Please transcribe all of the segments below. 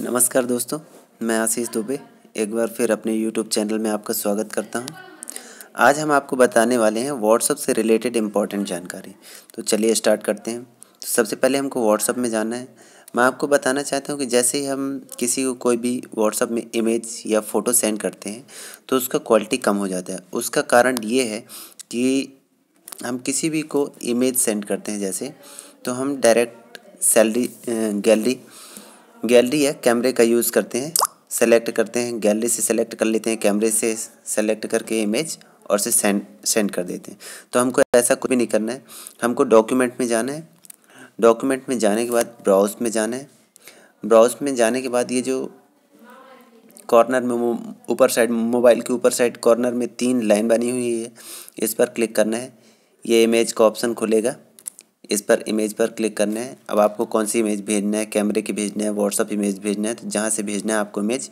नमस्कार दोस्तों मैं आशीष दुबे एक बार फिर अपने YouTube चैनल में आपका स्वागत करता हूं। आज हम आपको बताने वाले हैं व्हाट्सअप से रिलेटेड इम्पॉर्टेंट जानकारी तो चलिए स्टार्ट करते हैं तो सबसे पहले हमको व्हाट्सअप में जाना है मैं आपको बताना चाहता हूँ कि जैसे ही हम किसी को कोई भी WhatsApp में इमेज या फ़ोटो सेंड करते हैं तो उसका क्वालिटी कम हो जाता है उसका कारण ये है कि हम किसी भी को इमेज सेंड करते हैं जैसे तो हम डायरेक्ट सैलरी गैलरी गैलरी है कैमरे का यूज़ करते हैं सेलेक्ट करते हैं गैलरी से सेलेक्ट कर लेते हैं कैमरे से सेलेक्ट करके इमेज और से सेंड सेंड कर देते हैं तो हमको ऐसा कुछ भी नहीं करना है हमको डॉक्यूमेंट में जाना है डॉक्यूमेंट में जाने के बाद ब्राउज में जाना है ब्राउज में जाने के बाद ये जो कॉर्नर में ऊपर साइड मोबाइल के ऊपर साइड कॉर्नर में तीन लाइन बनी हुई है इस पर क्लिक करना है ये इमेज का ऑप्शन खुलेगा इस पर इमेज पर क्लिक करना है अब आपको कौन सी इमेज भेजना है कैमरे की भेजना है व्हाट्सअप इमेज भेजना है तो जहाँ से भेजना है आपको इमेज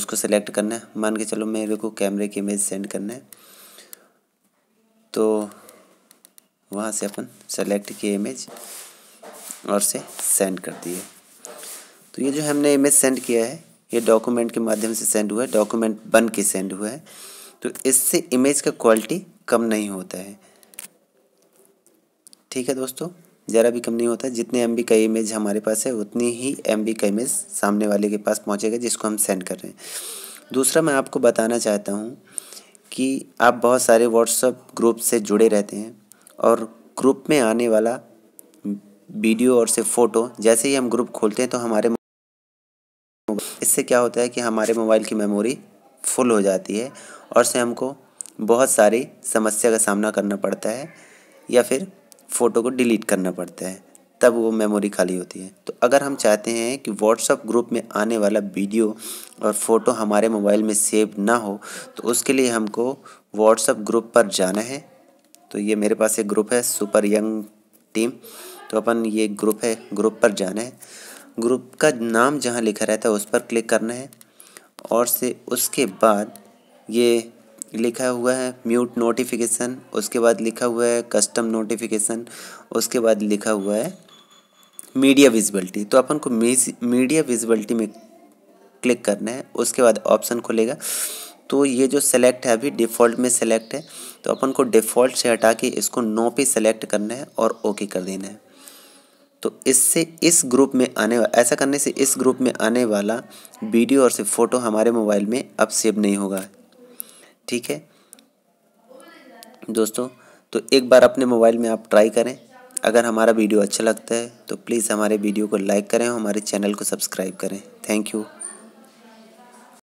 उसको सेलेक्ट करना है मान के चलो मेरे को कैमरे की इमेज सेंड करना है तो वहाँ से अपन सेलेक्ट किए इमेज और से सेंड कर दिए तो ये जो हमने इमेज सेंड किया है ये डॉक्यूमेंट के माध्यम से सेंड हुआ है डॉक्यूमेंट बन के सेंड हुआ है तो इससे इमेज का क्वालिटी कम नहीं होता है ठीक है दोस्तों ज़रा भी कम नहीं होता जितने एम का इमेज हमारे पास है उतनी ही एम का इमेज सामने वाले के पास पहुँचेगा जिसको हम सेंड कर रहे हैं दूसरा मैं आपको बताना चाहता हूँ कि आप बहुत सारे व्हाट्सअप ग्रुप से जुड़े रहते हैं और ग्रुप में आने वाला वीडियो और से फ़ोटो जैसे ही हम ग्रुप खोलते हैं तो हमारे इससे क्या होता है कि हमारे मोबाइल की मेमोरी फुल हो जाती है और से हमको बहुत सारी समस्या का सामना करना पड़ता है या फिर फ़ोटो को डिलीट करना पड़ता है तब वो मेमोरी खाली होती है तो अगर हम चाहते हैं कि व्हाट्सअप ग्रुप में आने वाला वीडियो और फ़ोटो हमारे मोबाइल में सेव ना हो तो उसके लिए हमको व्हाट्सअप ग्रुप पर जाना है तो ये मेरे पास एक ग्रुप है सुपर यंग टीम तो अपन ये ग्रुप है ग्रुप पर जाना है ग्रुप का नाम जहाँ लिखा रहता है उस पर क्लिक करना है और से उसके बाद ये लिखा हुआ है म्यूट नोटिफिकेशन उसके बाद लिखा हुआ है कस्टम नोटिफिकेशन उसके बाद लिखा हुआ है मीडिया विजिबिलिटी तो अपन को मीडिया विजिबिलिटी में क्लिक करना है उसके बाद ऑप्शन खुलेगा तो ये जो सेलेक्ट है अभी डिफ़ॉल्ट में सेलेक्ट है तो अपन को डिफ़ॉल्ट से हटा के इसको नो पे सेलेक्ट करना है और ओके कर देना है तो इससे इस ग्रुप में आने ऐसा करने से इस ग्रुप में आने वाला वीडियो और से फ़ोटो हमारे मोबाइल में अब सेव नहीं होगा ठीक है दोस्तों तो एक बार अपने मोबाइल में आप ट्राई करें अगर हमारा वीडियो अच्छा लगता है तो प्लीज़ हमारे वीडियो को लाइक करें और हमारे चैनल को सब्सक्राइब करें थैंक यू